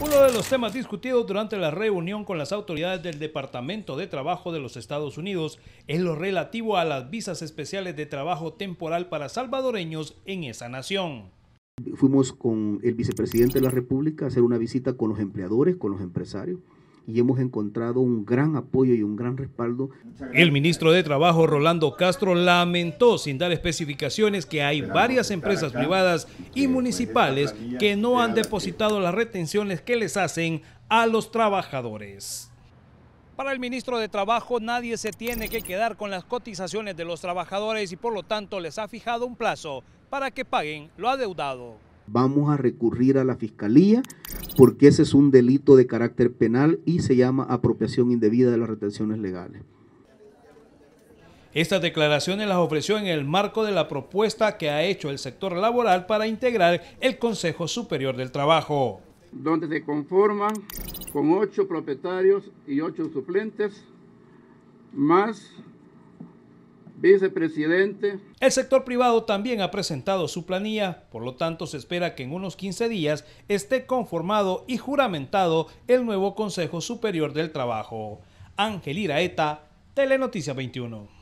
Uno de los temas discutidos durante la reunión con las autoridades del Departamento de Trabajo de los Estados Unidos es lo relativo a las visas especiales de trabajo temporal para salvadoreños en esa nación. Fuimos con el vicepresidente de la República a hacer una visita con los empleadores, con los empresarios, y hemos encontrado un gran apoyo y un gran respaldo. El ministro de Trabajo, Rolando Castro, lamentó sin dar especificaciones que hay varias empresas privadas y municipales que no han depositado las retenciones que les hacen a los trabajadores. Para el ministro de Trabajo nadie se tiene que quedar con las cotizaciones de los trabajadores y por lo tanto les ha fijado un plazo para que paguen lo adeudado vamos a recurrir a la fiscalía porque ese es un delito de carácter penal y se llama apropiación indebida de las retenciones legales. Estas declaraciones las ofreció en el marco de la propuesta que ha hecho el sector laboral para integrar el Consejo Superior del Trabajo. Donde se conforman con ocho propietarios y ocho suplentes, más vicepresidente. El sector privado también ha presentado su planilla, por lo tanto se espera que en unos 15 días esté conformado y juramentado el nuevo Consejo Superior del Trabajo. Ángel Iraeta, Telenoticia 21.